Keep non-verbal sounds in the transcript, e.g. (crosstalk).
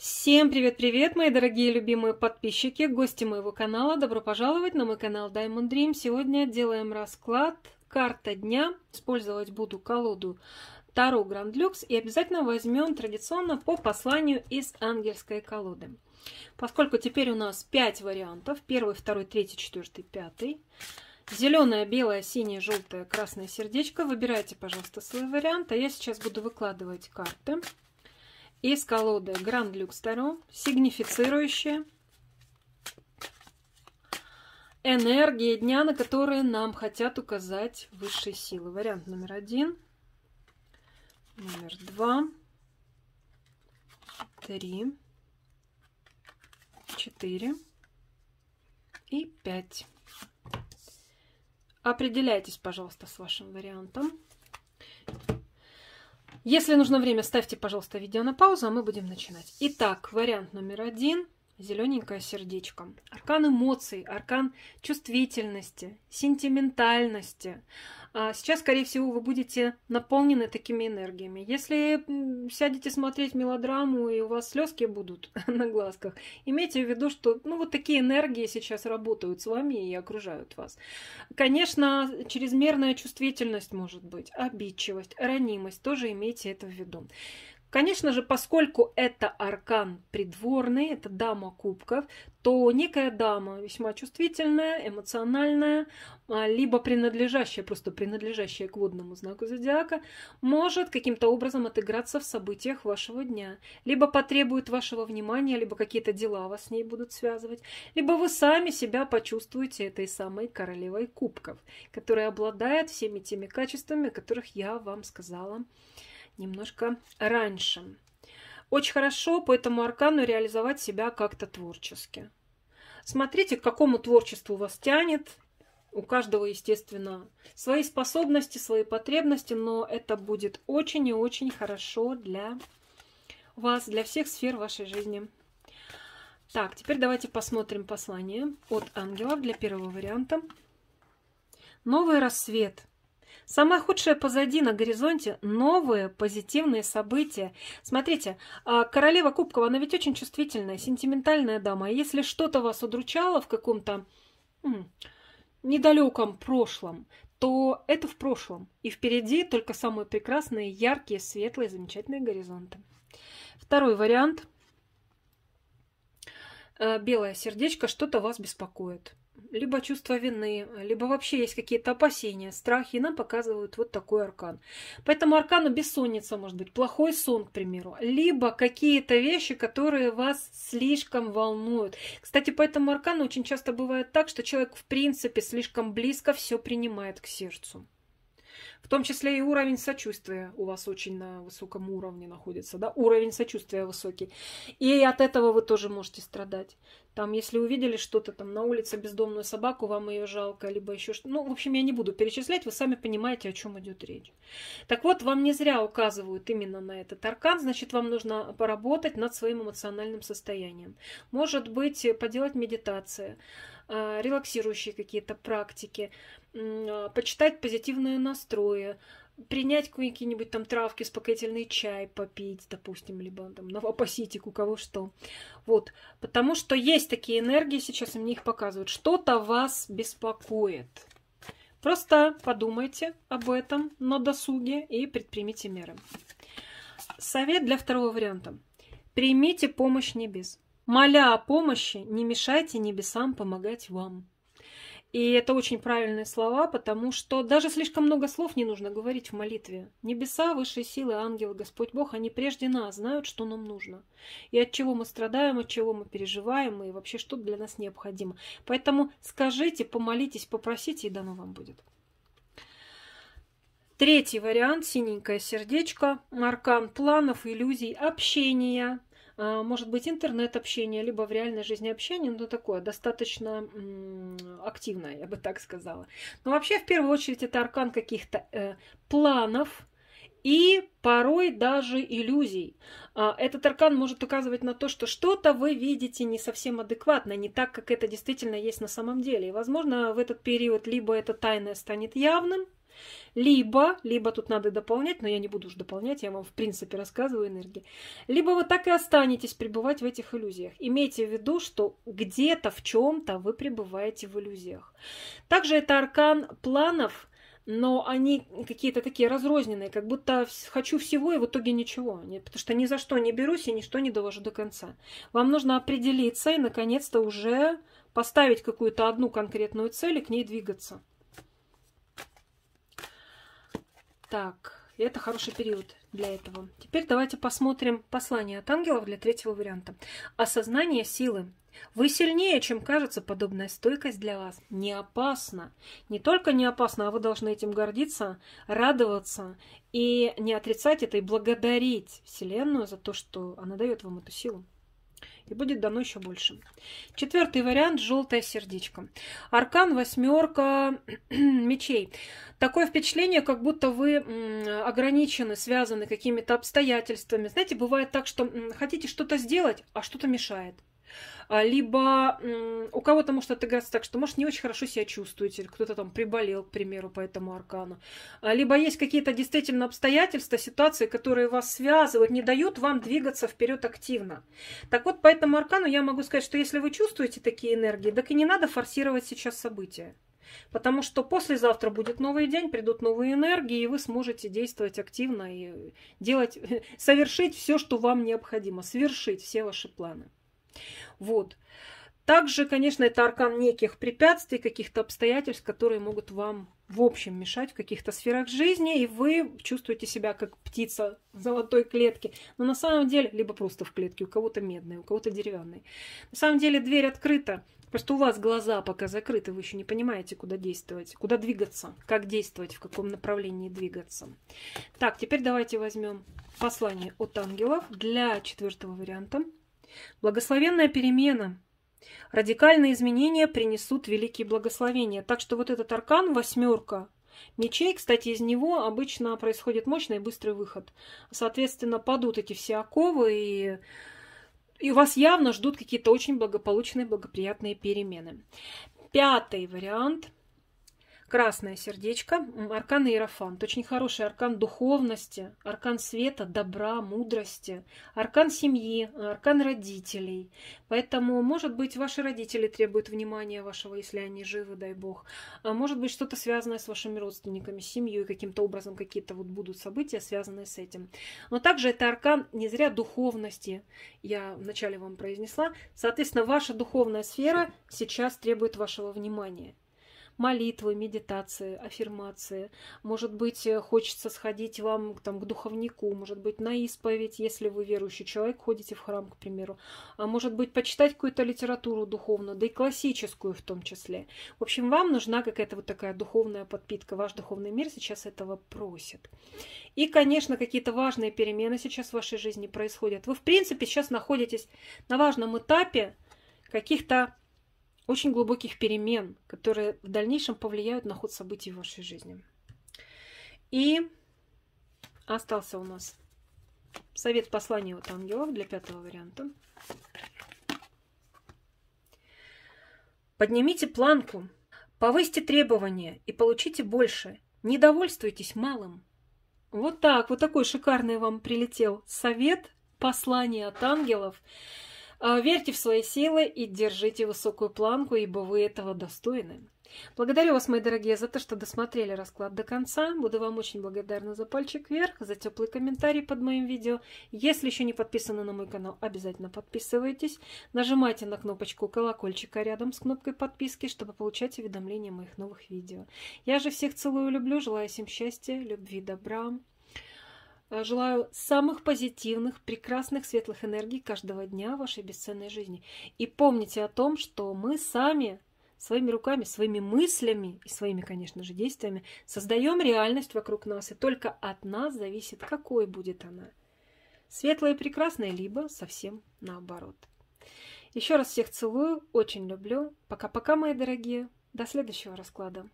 Всем привет-привет, мои дорогие любимые подписчики, гости моего канала. Добро пожаловать на мой канал Diamond Dream. Сегодня делаем расклад «Карта дня». Использовать буду колоду Таро Гранд Люкс и обязательно возьмем традиционно по посланию из ангельской колоды. Поскольку теперь у нас 5 вариантов. Первый, второй, третий, четвертый, пятый. Зеленое, белое, синее, желтое, красное сердечко. Выбирайте, пожалуйста, свой вариант. А я сейчас буду выкладывать карты. Карты из колоды Гранд Люкс Таро, сигнифицирующая энергия дня, на которые нам хотят указать высшие силы. Вариант номер один, номер два, три, четыре и пять. Определяйтесь, пожалуйста, с вашим вариантом. Если нужно время, ставьте, пожалуйста, видео на паузу, а мы будем начинать. Итак, вариант номер один – зелененькое сердечко. Аркан эмоций, аркан чувствительности, сентиментальности – а сейчас, скорее всего, вы будете наполнены такими энергиями. Если сядете смотреть мелодраму, и у вас слезки будут (laughs) на глазках, имейте в виду, что ну, вот такие энергии сейчас работают с вами и окружают вас. Конечно, чрезмерная чувствительность может быть, обидчивость, ранимость, тоже имейте это в виду. Конечно же, поскольку это аркан придворный, это дама кубков, то некая дама весьма чувствительная, эмоциональная, а, либо принадлежащая, просто принадлежащая к водному знаку зодиака, может каким-то образом отыграться в событиях вашего дня. Либо потребует вашего внимания, либо какие-то дела вас с ней будут связывать, либо вы сами себя почувствуете этой самой королевой кубков, которая обладает всеми теми качествами, о которых я вам сказала немножко раньше. Очень хорошо по этому аркану реализовать себя как-то творчески. Смотрите, к какому творчеству вас тянет. У каждого, естественно, свои способности, свои потребности, но это будет очень и очень хорошо для вас, для всех сфер вашей жизни. Так, теперь давайте посмотрим послание от ангелов для первого варианта. Новый рассвет. Самое худшее позади на горизонте – новые позитивные события. Смотрите, а, королева Кубкова, она ведь очень чувствительная, сентиментальная дама. И если что-то вас удручало в каком-то недалеком прошлом, то это в прошлом. И впереди только самые прекрасные, яркие, светлые, замечательные горизонты. Второй вариант э, – белое сердечко, что-то вас беспокоит либо чувство вины, либо вообще есть какие-то опасения, страхи, и нам показывают вот такой аркан. Поэтому аркану бессонница может быть, плохой сон, к примеру, либо какие-то вещи, которые вас слишком волнуют. Кстати, по этому аркану очень часто бывает так, что человек в принципе слишком близко все принимает к сердцу. В том числе и уровень сочувствия у вас очень на высоком уровне находится, да, уровень сочувствия высокий. И от этого вы тоже можете страдать. Там, если увидели что-то там на улице бездомную собаку, вам ее жалко, либо еще что-то. Ну, в общем, я не буду перечислять, вы сами понимаете, о чем идет речь. Так вот, вам не зря указывают именно на этот аркан, значит, вам нужно поработать над своим эмоциональным состоянием. Может быть, поделать медитацию. А, релаксирующие какие-то практики, а, почитать позитивные настрои, принять какие-нибудь там травки, успокоительный чай попить, допустим, либо там новопоситик, у кого что. Вот. Потому что есть такие энергии сейчас, и мне их показывают. Что-то вас беспокоит. Просто подумайте об этом на досуге и предпримите меры. Совет для второго варианта. Примите помощь небес моля о помощи, не мешайте небесам помогать вам. И это очень правильные слова, потому что даже слишком много слов не нужно говорить в молитве. Небеса, высшие силы, ангелы, Господь Бог, они прежде нас знают, что нам нужно. И от чего мы страдаем, от чего мы переживаем, и вообще что для нас необходимо. Поэтому скажите, помолитесь, попросите, и дано вам будет. Третий вариант – синенькое сердечко, аркан планов, иллюзий, общения – а, может быть, интернет-общение, либо в реальной жизни общение, но такое достаточно активное, я бы так сказала. Но вообще, в первую очередь, это аркан каких-то э, планов, и порой даже иллюзий. А, этот аркан может указывать на то, что что-то вы видите не совсем адекватно, не так, как это действительно есть на самом деле. И, возможно, в этот период либо это тайное станет явным, либо, либо тут надо дополнять, но я не буду уж дополнять, я вам в принципе рассказываю энергии. Либо вы так и останетесь пребывать в этих иллюзиях. Имейте в виду, что где-то в чем-то вы пребываете в иллюзиях. Также это аркан планов, но они какие-то такие разрозненные, как будто хочу всего и в итоге ничего. Нет, потому что ни за что не берусь и ничто не довожу до конца. Вам нужно определиться и, наконец-то, уже поставить какую-то одну конкретную цель и к ней двигаться. Так, это хороший период для этого. Теперь давайте посмотрим послание от ангелов для третьего варианта. Осознание силы. Вы сильнее, чем кажется, подобная стойкость для вас не опасна. Не только не опасна, а вы должны этим гордиться, радоваться и не отрицать это и благодарить Вселенную за то, что она дает вам эту силу и будет дано еще больше. Четвертый вариант – желтое сердечко. Аркан восьмерка (clears throat) мечей. Такое впечатление, как будто вы ограничены, связаны какими-то обстоятельствами. Знаете, бывает так, что хотите что-то сделать, а что-то мешает – а, либо у кого-то может отыграться так, что, может, не очень хорошо себя чувствуете, кто-то там приболел, к примеру, по этому аркану. А, либо есть какие-то действительно обстоятельства, ситуации, которые вас связывают, не дают вам двигаться вперед активно. Так вот, по этому аркану я могу сказать, что если вы чувствуете такие энергии, так и не надо форсировать сейчас события. Потому что послезавтра будет новый день, придут новые энергии, и вы сможете действовать активно и делать, (laughs) совершить все, что вам необходимо, совершить все ваши планы. Вот. Также, конечно, это аркан неких препятствий, каких-то обстоятельств, которые могут вам в общем мешать в каких-то сферах жизни, и вы чувствуете себя как птица в золотой клетке. Но на самом деле, либо просто в клетке, у кого-то медной, у кого-то деревянной. На самом деле дверь открыта, просто у вас глаза пока закрыты, вы еще не понимаете, куда действовать, куда двигаться, как действовать, в каком направлении двигаться. Так, теперь давайте возьмем послание от ангелов для четвертого варианта. Благословенная перемена. Радикальные изменения принесут великие благословения. Так что вот этот аркан, восьмерка, мечей, кстати, из него обычно происходит мощный и быстрый выход. Соответственно, падут эти все оковы, и, и вас явно ждут какие-то очень благополучные, благоприятные перемены. Пятый вариант – Красное сердечко, аркан Иерофант. Очень хороший аркан духовности, аркан света, добра, мудрости, аркан семьи, аркан родителей. Поэтому, может быть, ваши родители требуют внимания вашего, если они живы, дай бог. А может быть, что-то связанное с вашими родственниками, с семьей, каким-то образом какие-то вот будут события, связанные с этим. Но также это аркан не зря духовности, я вначале вам произнесла. Соответственно, ваша духовная сфера сейчас требует вашего внимания молитвы, медитации, аффирмации. Может быть, э, хочется сходить вам там, к духовнику, может быть, на исповедь, если вы верующий человек, ходите в храм, к примеру. А может быть, почитать какую-то литературу духовную, да и классическую в том числе. В общем, вам нужна какая-то вот такая духовная подпитка. Ваш духовный мир сейчас этого просит. И, конечно, какие-то важные перемены сейчас в вашей жизни происходят. Вы, в принципе, сейчас находитесь на важном этапе каких-то очень глубоких перемен, которые в дальнейшем повлияют на ход событий в вашей жизни. И остался у нас совет послания от ангелов для пятого варианта. Поднимите планку, повысьте требования и получите больше. Не довольствуйтесь малым. Вот так, вот такой шикарный вам прилетел совет, послания от ангелов – а, верьте в свои силы и держите высокую планку, ибо вы этого достойны. Благодарю вас, мои дорогие, за то, что досмотрели расклад до конца. Буду вам очень благодарна за пальчик вверх, за теплый комментарий под моим видео. Если еще не подписаны на мой канал, обязательно подписывайтесь. Нажимайте на кнопочку колокольчика рядом с кнопкой подписки, чтобы получать уведомления о моих новых видео. Я же всех целую и люблю, желаю всем счастья, любви, добра. А, желаю самых позитивных, прекрасных, светлых энергий каждого дня вашей бесценной жизни. И помните о том, что мы сами своими руками, своими мыслями и своими, конечно же, действиями создаем реальность вокруг нас, и только от нас зависит, какой будет она. Светлая и прекрасная, либо совсем наоборот. Еще раз всех целую, очень люблю. Пока-пока, мои дорогие. До следующего расклада.